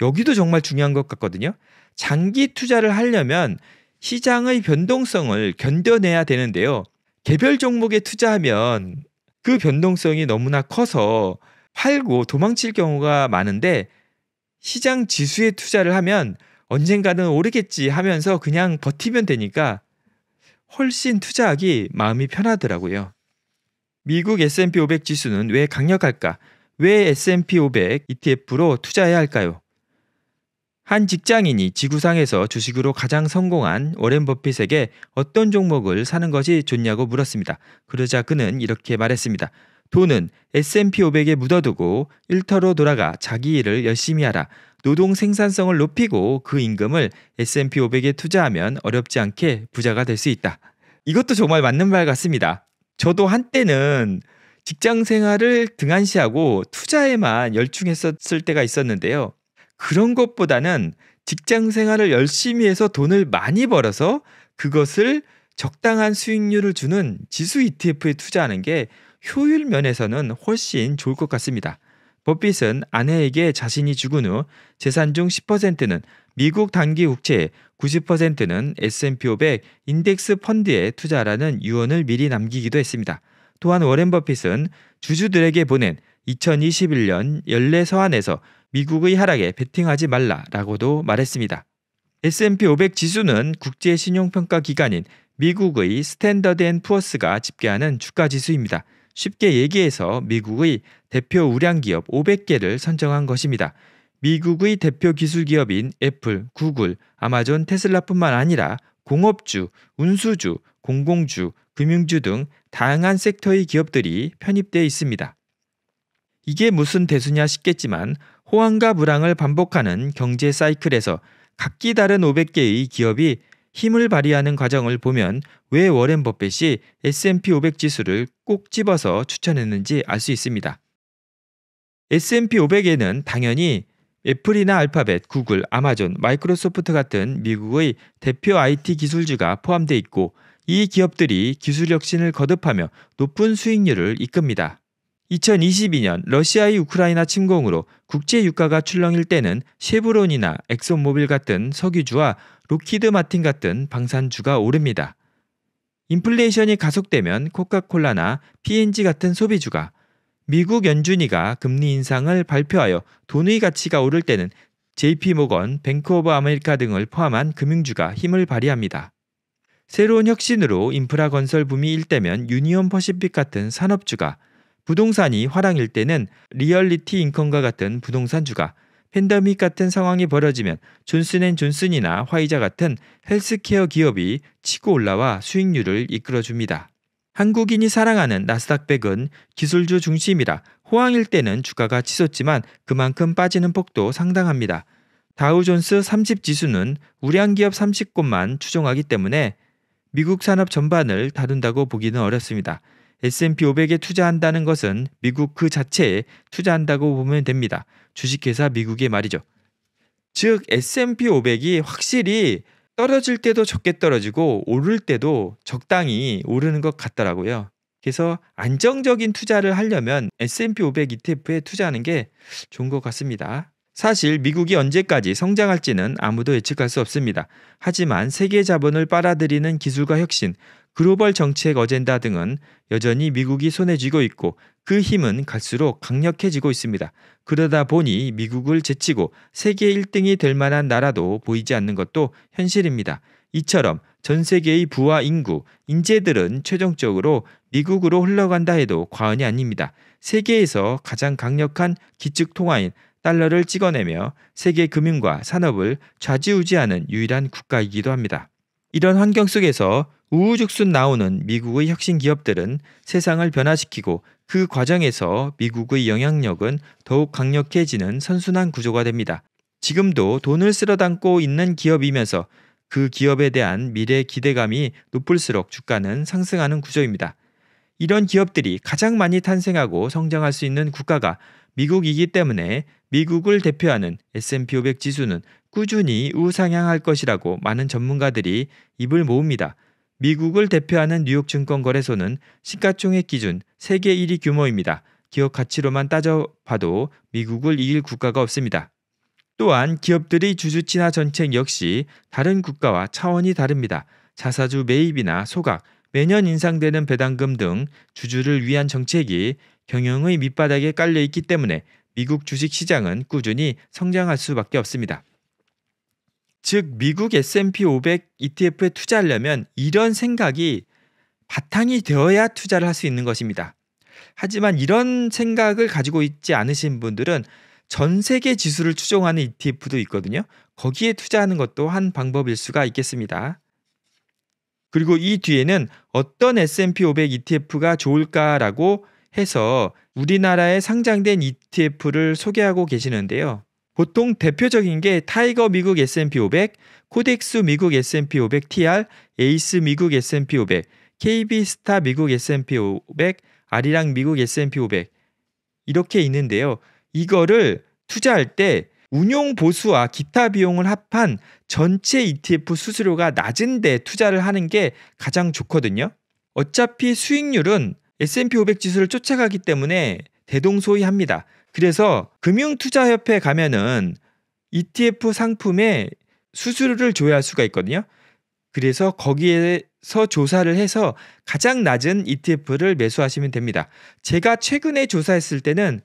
여기도 정말 중요한 것 같거든요. 장기 투자를 하려면 시장의 변동성을 견뎌내야 되는데요. 개별 종목에 투자하면 그 변동성이 너무나 커서 팔고 도망칠 경우가 많은데 시장 지수에 투자를 하면 언젠가는 오르겠지 하면서 그냥 버티면 되니까 훨씬 투자하기 마음이 편하더라고요. 미국 S&P 500 지수는 왜 강력할까? 왜 S&P 500 ETF로 투자해야 할까요? 한 직장인이 지구상에서 주식으로 가장 성공한 워렌 버핏에게 어떤 종목을 사는 것이 좋냐고 물었습니다. 그러자 그는 이렇게 말했습니다. 돈은 S&P 500에 묻어두고 일터로 돌아가 자기 일을 열심히 하라. 노동 생산성을 높이고 그 임금을 S&P 500에 투자하면 어렵지 않게 부자가 될 수 있다. 이것도 정말 맞는 말 같습니다. 저도 한때는 직장 생활을 등한시하고 투자에만 열중했었을 때가 있었는데요. 그런 것보다는 직장 생활을 열심히 해서 돈을 많이 벌어서 그것을 적당한 수익률을 주는 지수 ETF에 투자하는 게 효율 면에서는 훨씬 좋을 것 같습니다. 버핏은 아내에게 자신이 죽은 후 재산 중 10%는 미국 단기 국채, 90%는 S&P 500 인덱스 펀드에 투자라는 유언을 미리 남기기도 했습니다. 또한 워렌 버핏은 주주들에게 보낸 2021년 연례 서한에서 미국의 하락에 베팅하지 말라라고도 말했습니다. S&P 500 지수는 국제 신용평가 기관인 미국의 스탠더드 앤 푸어스가 집계하는 주가 지수입니다. 쉽게 얘기해서 미국의 대표 우량 기업 500개를 선정한 것입니다. 미국의 대표 기술 기업인 애플, 구글, 아마존, 테슬라뿐만 아니라 공업주, 운수주, 공공주, 금융주 등 다양한 섹터의 기업들이 편입되어 있습니다. 이게 무슨 대수냐 싶겠지만 호황과 불황을 반복하는 경제 사이클에서 각기 다른 500개의 기업이 힘을 발휘하는 과정을 보면 왜 워렌 버핏이 S&P 500 지수를 꼭 집어서 추천했는지 알 수 있습니다. S&P 500에는 당연히 애플이나 알파벳, 구글, 아마존, 마이크로소프트 같은 미국의 대표 IT 기술주가 포함되어 있고 이 기업들이 기술 혁신을 거듭하며 높은 수익률을 이끕니다. 2022년 러시아의 우크라이나 침공으로 국제 유가가 출렁일 때는 쉐브론이나 엑소모빌 같은 석유주와 록키드 마틴 같은 방산주가 오릅니다. 인플레이션이 가속되면 코카콜라나 P&G n 같은 소비주가 미국 연준이가 금리 인상을 발표하여 돈의 가치가 오를 때는 JP모건, 뱅크 오브 아메리카 등을 포함한 금융주가 힘을 발휘합니다. 새로운 혁신으로 인프라 건설 붐이 일때면 유니온 퍼시픽 같은 산업주가 부동산이 화랑일 때는 리얼리티 인컴과 같은 부동산주가 팬데믹 같은 상황이 벌어지면 존슨앤존슨이나 화이자 같은 헬스케어 기업이 치고 올라와 수익률을 이끌어줍니다. 한국인이 사랑하는 나스닥백은 기술주 중심이라 호황일 때는 주가가 치솟지만 그만큼 빠지는 폭도 상당합니다. 다우존스 30 지수는 우량기업 30곳만 추종하기 때문에 미국 산업 전반을 다룬다고 보기는 어렵습니다. S&P 500에 투자한다는 것은 미국 그 자체에 투자한다고 보면 됩니다. 주식회사 미국의 말이죠. 즉 S&P 500이 확실히 떨어질 때도 적게 떨어지고 오를 때도 적당히 오르는 것 같더라고요. 그래서 안정적인 투자를 하려면 S&P 500 ETF에 투자하는 게 좋은 것 같습니다. 사실 미국이 언제까지 성장할지는 아무도 예측할 수 없습니다. 하지만 세계 자본을 빨아들이는 기술과 혁신, 글로벌 정책 어젠다 등은 여전히 미국이 손에 쥐고 있고 그 힘은 갈수록 강력해지고 있습니다. 그러다 보니 미국을 제치고 세계 1등이 될 만한 나라도 보이지 않는 것도 현실입니다. 이처럼 전 세계의 부와 인구, 인재들은 최종적으로 미국으로 흘러간다 해도 과언이 아닙니다. 세계에서 가장 강력한 기축 통화인 달러를 찍어내며 세계 금융과 산업을 좌지우지하는 유일한 국가이기도 합니다. 이런 환경 속에서 우후죽순 나오는 미국의 혁신 기업들은 세상을 변화시키고 그 과정에서 미국의 영향력은 더욱 강력해지는 선순환 구조가 됩니다. 지금도 돈을 쓸어 담고 있는 기업이면서 그 기업에 대한 미래 기대감이 높을수록 주가는 상승하는 구조입니다. 이런 기업들이 가장 많이 탄생하고 성장할 수 있는 국가가 미국이기 때문에 미국을 대표하는 S&P 500 지수는 꾸준히 우상향할 것이라고 많은 전문가들이 입을 모읍니다. 미국을 대표하는 뉴욕 증권거래소는 시가총액 기준 세계 1위 규모입니다. 기업 가치로만 따져봐도 미국을 이길 국가가 없습니다. 또한 기업들의 주주친화 전책 역시 다른 국가와 차원이 다릅니다. 자사주 매입이나 소각, 매년 인상되는 배당금 등 주주를 위한 정책이 경영의 밑바닥에 깔려 있기 때문에 미국 주식 시장은 꾸준히 성장할 수밖에 없습니다. 즉 미국 S&P 500 ETF에 투자하려면 이런 생각이 바탕이 되어야 투자를 할 수 있는 것입니다. 하지만 이런 생각을 가지고 있지 않으신 분들은 전 세계 지수를 추종하는 ETF도 있거든요. 거기에 투자하는 것도 한 방법일 수가 있겠습니다. 그리고 이 뒤에는 어떤 S&P 500 ETF가 좋을까라고 해서 우리나라에 상장된 ETF를 소개하고 계시는데요. 보통 대표적인 게 타이거 미국 S&P 500, 코덱스 미국 S&P 500 TR, 에이스 미국 S&P 500, KB 스타 미국 S&P 500, 아리랑 미국 S&P 500 이렇게 있는데요. 이거를 투자할 때 운용 보수와 기타 비용을 합한 전체 ETF 수수료가 낮은데 투자를 하는 게 가장 좋거든요. 어차피 수익률은 S&P 500 지수를 쫓아가기 때문에 대동소이합니다. 그래서 금융투자협회 가면은 ETF 상품에 수수료를 조회할 수가 있거든요. 그래서 거기에서 조사를 해서 가장 낮은 ETF를 매수하시면 됩니다. 제가 최근에 조사했을 때는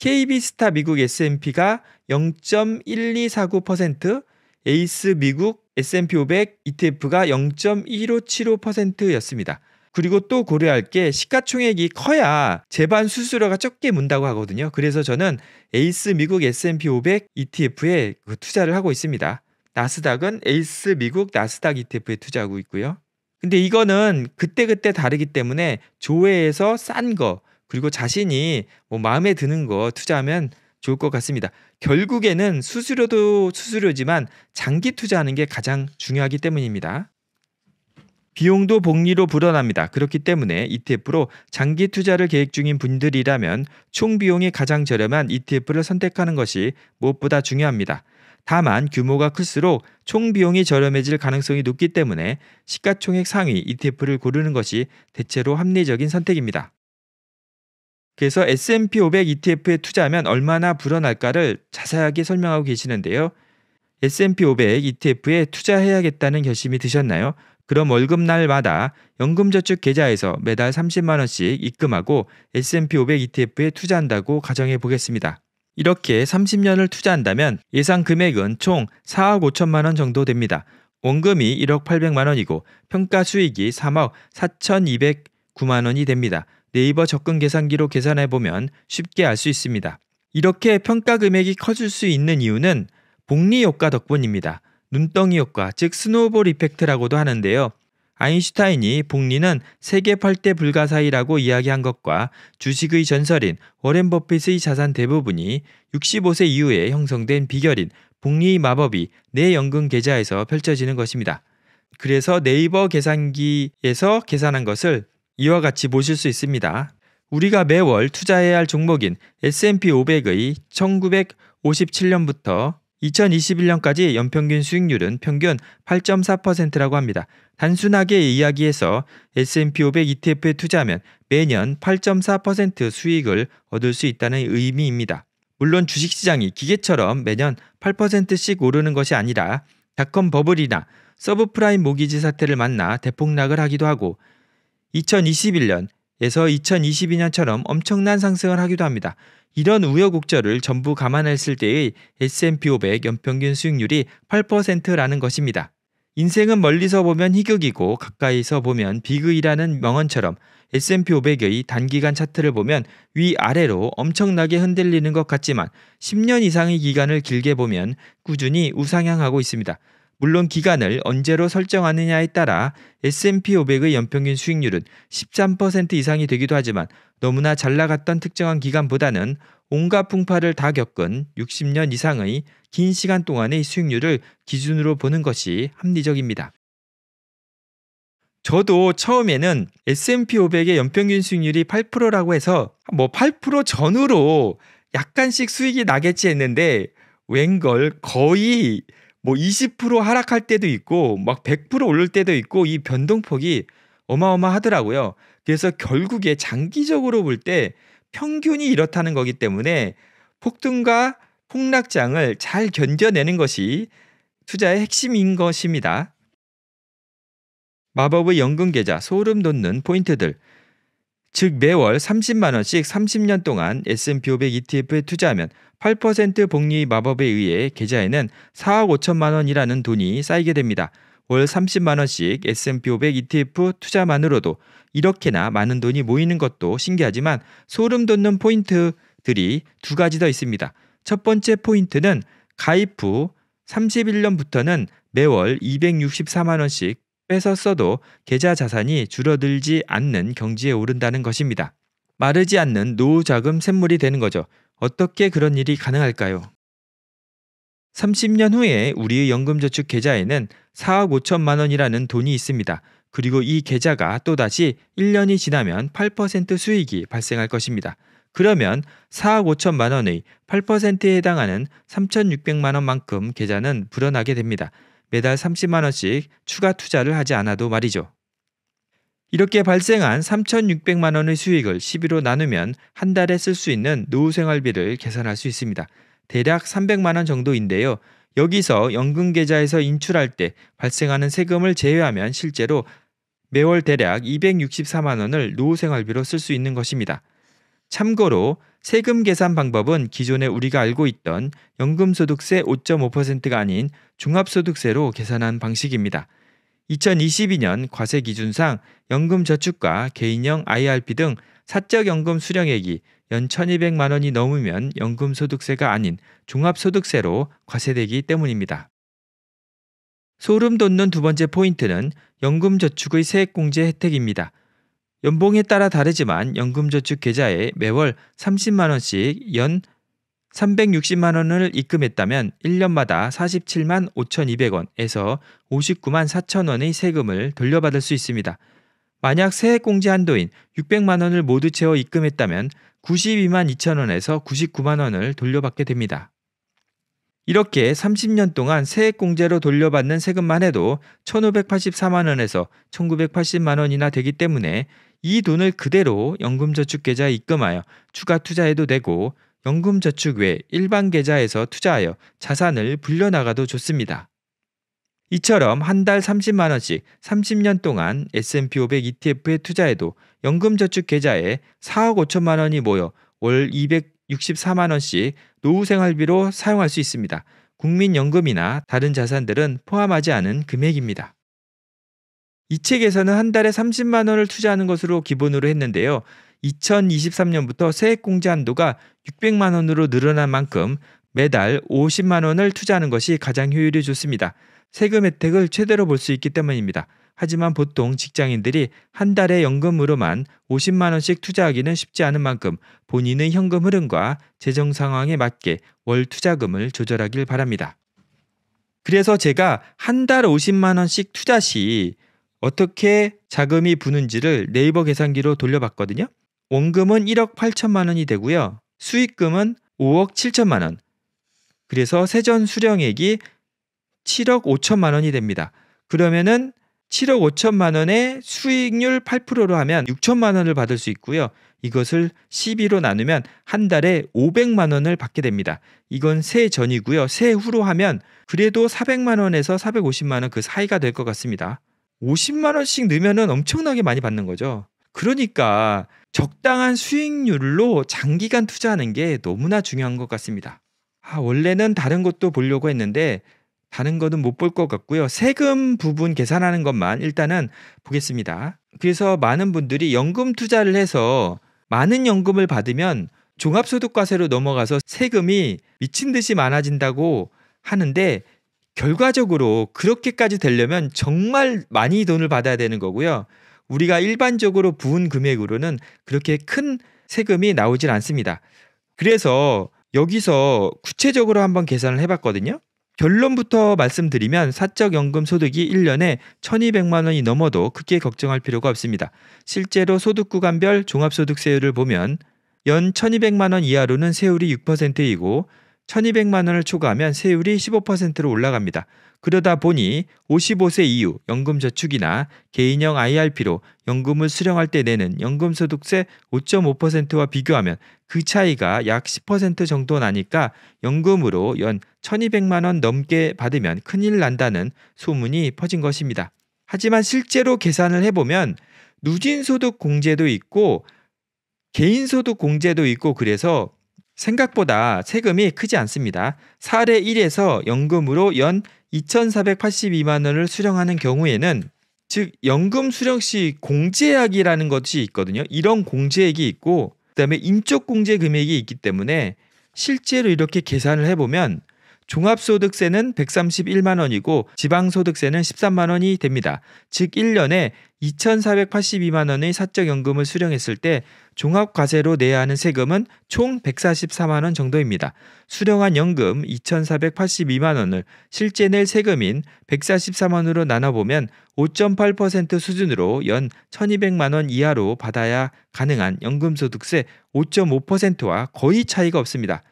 KB스타 미국 S&P가 0.1249%, 에이스 미국 S&P 500 ETF가 0.1575%였습니다. 그리고 또 고려할 게 시가총액이 커야 재반 수수료가 적게 문다고 하거든요. 그래서 저는 에이스 미국 S&P 500 ETF에 투자를 하고 있습니다. 나스닥은 에이스 미국 나스닥 ETF에 투자하고 있고요. 근데 이거는 그때그때 다르기 때문에 조회해서싼 거, 그리고 자신이 뭐 마음에 드는 거 투자하면 좋을 것 같습니다. 결국에는 수수료도 수수료지만 장기 투자하는 게 가장 중요하기 때문입니다. 비용도 복리로 불어납니다. 그렇기 때문에 ETF로 장기 투자를 계획 중인 분들이라면 총 비용이 가장 저렴한 ETF를 선택하는 것이 무엇보다 중요합니다. 다만 규모가 클수록 총 비용이 저렴해질 가능성이 높기 때문에 시가총액 상위 ETF를 고르는 것이 대체로 합리적인 선택입니다. 그래서 S&P 500 ETF에 투자하면 얼마나 불어날까를 자세하게 설명하고 계시는데요. S&P 500 ETF에 투자해야겠다는 결심이 드셨나요? 그럼 월급날마다 연금저축 계좌에서 매달 30만원씩 입금하고 S&P 500 ETF에 투자한다고 가정해 보겠습니다. 이렇게 30년을 투자한다면 예상 금액은 총 4억 5천만 원 정도 됩니다. 원금이 1억 8백만 원이고 평가 수익이 3억 4,209만 원이 됩니다. 네이버 접근 계산기로 계산해 보면 쉽게 알 수 있습니다. 이렇게 평가 금액이 커질 수 있는 이유는 복리 효과 덕분입니다. 눈덩이 효과, 즉 스노우볼 이펙트라고도 하는데요. 아인슈타인이 복리는 세계 8대 불가사의라고 이야기한 것과 주식의 전설인 워렌 버핏의 자산 대부분이 65세 이후에 형성된 비결인 복리의 마법이 내 연금 계좌에서 펼쳐지는 것입니다. 그래서 네이버 계산기에서 계산한 것을 이와 같이 보실 수 있습니다. 우리가 매월 투자해야 할 종목인 S&P 500의 1957년부터 2021년까지 연평균 수익률은 평균 8.4%라고 합니다. 단순하게 이야기해서 S&P 500 ETF에 투자하면 매년 8.4% 수익을 얻을 수 있다는 의미입니다. 물론 주식시장이 기계처럼 매년 8%씩 오르는 것이 아니라 닷컴 버블이나 서브프라임 모기지 사태를 만나 대폭락을 하기도 하고 2021년 에서 2022년처럼 엄청난 상승을 하기도 합니다. 이런 우여곡절을 전부 감안했을 때의 S&P 500 연평균 수익률이 8%라는 것입니다. 인생은 멀리서 보면 희극이고 가까이서 보면 비극이라는 명언처럼 S&P 500의 단기간 차트를 보면 위아래로 엄청나게 흔들리는 것 같지만 10년 이상의 기간을 길게 보면 꾸준히 우상향하고 있습니다. 물론 기간을 언제로 설정하느냐에 따라 S&P 500의 연평균 수익률은 13% 이상이 되기도 하지만 너무나 잘 나갔던 특정한 기간보다는 온갖 풍파를 다 겪은 60년 이상의 긴 시간 동안의 수익률을 기준으로 보는 것이 합리적입니다. 저도 처음에는 S&P 500의 연평균 수익률이 8%라고 해서 뭐 8% 전후로 약간씩 수익이 나겠지 했는데 웬걸 거의 뭐20% 하락할 때도 있고 막 100% 오를 때도 있고 이 변동폭이 어마어마하더라고요. 그래서 결국에 장기적으로 볼 때 평균이 이렇다는 거기 때문에 폭등과 폭락장을 잘 견뎌내는 것이 투자의 핵심인 것입니다. 마법의 연금계좌 소름 돋는 포인트들 즉 매월 30만 원씩 30년 동안 S&P 500 ETF에 투자하면 8% 복리 마법에 의해 계좌에는 4억 5천만 원이라는 돈이 쌓이게 됩니다. 월 30만 원씩 S&P 500 ETF 투자만으로도 이렇게나 많은 돈이 모이는 것도 신기하지만 소름 돋는 포인트들이 두 가지 더 있습니다. 첫 번째 포인트는 가입 후 31년부터는 매월 264만 원씩 빼서 써도 계좌 자산이 줄어들지 않는 경지에 오른다는 것입니다. 마르지 않는 노후 자금 샘물이 되는 거죠. 어떻게 그런 일이 가능할까요? 30년 후에 우리의 연금저축 계좌에는 4억 5천만 원이라는 돈이 있습니다. 그리고 이 계좌가 또다시 1년이 지나면 8% 수익이 발생할 것입니다. 그러면 4억 5천만 원의 8%에 해당하는 3,600만 원만큼 계좌는 불어나게 됩니다. 매달 30만 원씩 추가 투자를 하지 않아도 말이죠. 이렇게 발생한 3,600만 원의 수익을 10위로 나누면 한 달에 쓸 수 있는 노후 생활비를 계산할 수 있습니다. 대략 300만 원 정도인데요. 여기서 연금 계좌에서 인출할 때 발생하는 세금을 제외하면 실제로 매월 대략 264만 원을 노후 생활비로 쓸 수 있는 것입니다. 참고로 세금 계산 방법은 기존에 우리가 알고 있던 연금소득세 5.5%가 아닌 종합소득세로 계산한 방식입니다. 2022년 과세 기준상 연금저축과 개인형 IRP 등 사적연금 수령액이 연 1200만 원이 넘으면 연금소득세가 아닌 종합소득세로 과세되기 때문입니다. 소름 돋는 두 번째 포인트는 연금저축의 세액공제 혜택입니다. 연봉에 따라 다르지만 연금저축 계좌에 매월 30만 원씩 연 360만 원을 입금했다면 1년마다 47만 5,200원에서 59만 4천 원의 세금을 돌려받을 수 있습니다. 만약 세액공제 한도인 600만 원을 모두 채워 입금했다면 92만 2천 원에서 99만 원을 돌려받게 됩니다. 이렇게 30년 동안 세액공제로 돌려받는 세금만 해도 1,584만 원에서 1,980만 원이나 되기 때문에 이 돈을 그대로 연금저축 계좌에 입금하여 추가 투자해도 되고 연금저축 외 일반 계좌에서 투자하여 자산을 불려나가도 좋습니다. 이처럼 한 달 30만 원씩 30년 동안 S&P 500 ETF에 투자해도 연금저축 계좌에 4억 5천만 원이 모여 월 264만 원씩 노후 생활비로 사용할 수 있습니다. 국민연금이나 다른 자산들은 포함하지 않은 금액입니다. 이 책에서는 한 달에 30만 원을 투자하는 것으로 기본으로 했는데요. 2023년부터 세액 공제 한도가 600만 원으로 늘어난 만큼 매달 50만 원을 투자하는 것이 가장 효율이 좋습니다. 세금 혜택을 최대로 볼 수 있기 때문입니다. 하지만 보통 직장인들이 한 달에 연금으로만 50만 원씩 투자하기는 쉽지 않은 만큼 본인의 현금 흐름과 재정 상황에 맞게 월 투자금을 조절하길 바랍니다. 그래서 제가 한 달 50만 원씩 투자 시 어떻게 자금이 부는지를 네이버 계산기로 돌려봤거든요. 원금은 1억 8천만 원이 되고요. 수익금은 5억 7천만 원. 그래서 세전 수령액이 7억 5천만 원이 됩니다. 그러면은 7억 5천만 원의 수익률 8%로 하면 6천만 원을 받을 수 있고요. 이것을 12로 나누면 한 달에 500만 원을 받게 됩니다. 이건 세 전이고요. 세 후로 하면 그래도 400만 원에서 450만 원 그 사이가 될 것 같습니다. 50만 원씩 넣으면 엄청나게 많이 받는 거죠. 그러니까 적당한 수익률로 장기간 투자하는 게 너무나 중요한 것 같습니다. 아, 원래는 다른 것도 보려고 했는데 다른 거는 못 볼 것 같고요. 세금 부분 계산하는 것만 일단은 보겠습니다. 그래서 많은 분들이 연금 투자를 해서 많은 연금을 받으면 종합소득과세로 넘어가서 세금이 미친 듯이 많아진다고 하는데 결과적으로 그렇게까지 되려면 정말 많이 돈을 받아야 되는 거고요. 우리가 일반적으로 부은 금액으로는 그렇게 큰 세금이 나오질 않습니다. 그래서 여기서 구체적으로 한번 계산을 해봤거든요. 결론부터 말씀드리면 사적연금 소득이 1년에 1200만 원이 넘어도 크게 걱정할 필요가 없습니다. 실제로 소득 구간별 종합소득세율을 보면 연 1200만 원 이하로는 세율이 6%이고 1200만 원을 초과하면 세율이 15%로 올라갑니다. 그러다 보니 55세 이후 연금저축이나 개인형 IRP로 연금을 수령할 때 내는 연금소득세 5.5%와 비교하면 그 차이가 약 10% 정도 나니까 연금으로 연 1200만 원 넘게 받으면 큰일 난다는 소문이 퍼진 것입니다. 하지만 실제로 계산을 해보면 누진소득공제도 있고 개인소득공제도 있고 그래서 생각보다 세금이 크지 않습니다. 4례 1에서 연금으로 연 2,482만 원을 수령하는 경우에는 즉 연금 수령 시 공제액이라는 것이 있거든요. 이런 공제액이 있고 그다음에 인적 공제 금액이 있기 때문에 실제로 이렇게 계산을 해보면 종합소득세는 131만 원이고 지방소득세는 13만 원이 됩니다. 즉 1년에 2,482만 원의 사적연금을 수령했을 때 종합과세로 내야 하는 세금은 총 144만 원 정도입니다. 수령한 연금 2,482만 원을 실제 낼 세금인 144만 원으로 나눠보면 5.8% 수준으로 연 1,200만 원 이하로 받아야 가능한 연금소득세 5.5%와 거의 차이가 없습니다.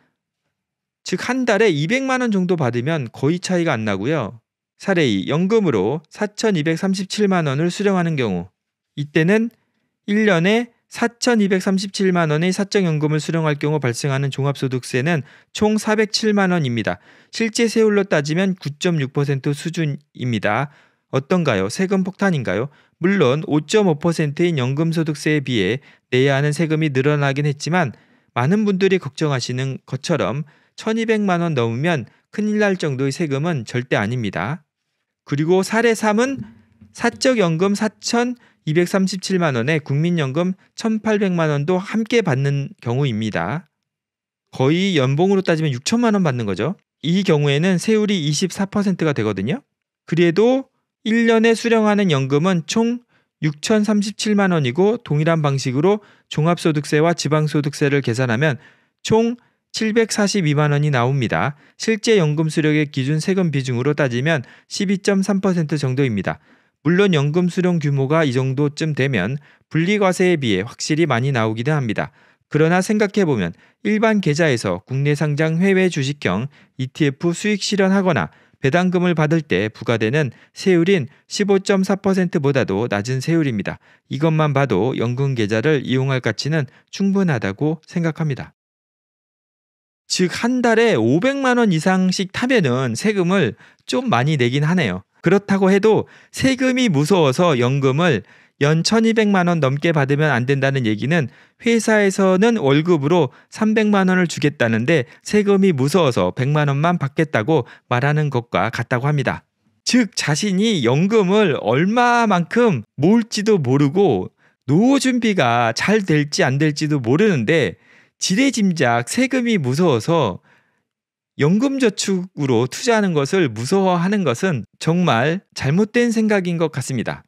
즉한 달에 200만 원 정도 받으면 거의 차이가 안 나고요. 사례 2 연금으로 4,237만 원을 수령하는 경우 이때는 1년에 4,237만 원의 사적연금을 수령할 경우 발생하는 종합소득세는 총 407만 원입니다. 실제 세율로 따지면 9.6% 수준입니다. 어떤가요? 세금 폭탄인가요? 물론 5.5%인 연금소득세에 비해 내야 하는 세금이 늘어나긴 했지만 많은 분들이 걱정하시는 것처럼 1200만 원 넘으면 큰일 날 정도의 세금은 절대 아닙니다. 그리고 사례 3은 사적연금 4,237만 원에 국민연금 1,800만 원도 함께 받는 경우입니다. 거의 연봉으로 따지면 6천만 원 받는 거죠. 이 경우에는 세율이 24%가 되거든요. 그래도 1년에 수령하는 연금은 총 6,037만 원이고 동일한 방식으로 종합소득세와 지방소득세를 계산하면 총 742만 원이 나옵니다. 실제 연금 수령의 기준 세금 비중으로 따지면 12.3% 정도입니다. 물론 연금 수령 규모가 이 정도쯤 되면 분리과세에 비해 확실히 많이 나오기도 합니다. 그러나 생각해보면 일반 계좌에서 국내 상장 해외 주식형 ETF 수익 실현하거나 배당금을 받을 때 부과되는 세율인 15.4%보다도 낮은 세율입니다. 이것만 봐도 연금 계좌를 이용할 가치는 충분하다고 생각합니다. 즉한 달에 500만 원 이상씩 타면은 세금을 좀 많이 내긴 하네요. 그렇다고 해도 세금이 무서워서 연금을 연 1200만 원 넘게 받으면 안 된다는 얘기는 회사에서는 월급으로 300만 원을 주겠다는데 세금이 무서워서 100만 원만 받겠다고 말하는 것과 같다고 합니다. 즉 자신이 연금을 얼마만큼 모을지도 모르고 노후 준비가 잘 될지 안 될지도 모르는데 지레짐작 세금이 무서워서 연금저축으로 투자하는 것을 무서워하는 것은 정말 잘못된 생각인 것 같습니다.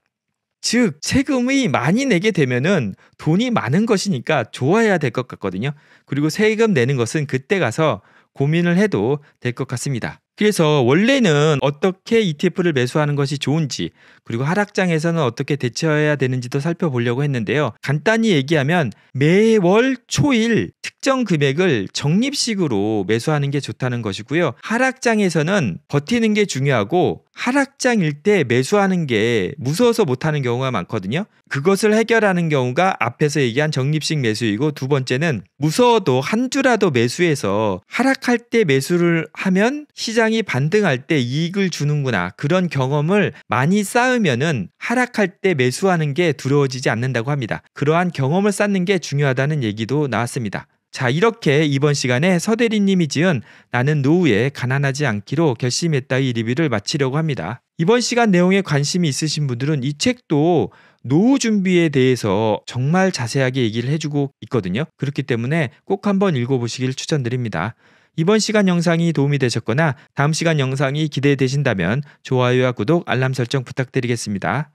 즉, 세금이 많이 내게 되면은 돈이 많은 것이니까 좋아야 될 것 같거든요. 그리고 세금 내는 것은 그때 가서 고민을 해도 될 것 같습니다. 그래서 원래는 어떻게 ETF를 매수하는 것이 좋은지 그리고 하락장에서는 어떻게 대처해야 되는지도 살펴보려고 했는데요. 간단히 얘기하면 매월 초일 특정 금액을 적립식으로 매수하는 게 좋다는 것이고요. 하락장에서는 버티는 게 중요하고 하락장일 때 매수하는 게 무서워서 못하는 경우가 많거든요. 그것을 해결하는 경우가 앞에서 얘기한 적립식 매수이고 두 번째는 무서워도 한 주라도 매수해서 하락할 때 매수를 하면 시장이 반등할 때 이익을 주는구나 그런 경험을 많이 쌓으면은 하락할 때 매수하는 게 두려워지지 않는다고 합니다. 그러한 경험을 쌓는 게 중요하다는 얘기도 나왔습니다. 자, 이렇게 이번 시간에 서대리님이 지은 나는 노후에 가난하지 않기로 결심했다 이 리뷰를 마치려고 합니다. 이번 시간 내용에 관심이 있으신 분들은 이 책도 노후 준비에 대해서 정말 자세하게 얘기를 해주고 있거든요. 그렇기 때문에 꼭 한번 읽어보시길 추천드립니다. 이번 시간 영상이 도움이 되셨거나 다음 시간 영상이 기대되신다면 좋아요와 구독, 알람 설정 부탁드리겠습니다.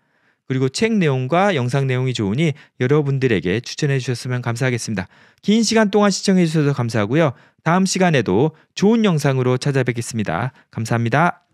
그리고 책 내용과 영상 내용이 좋으니 여러분들에게 추천해 주셨으면 감사하겠습니다. 긴 시간 동안 시청해 주셔서 감사하고요. 다음 시간에도 좋은 영상으로 찾아뵙겠습니다. 감사합니다.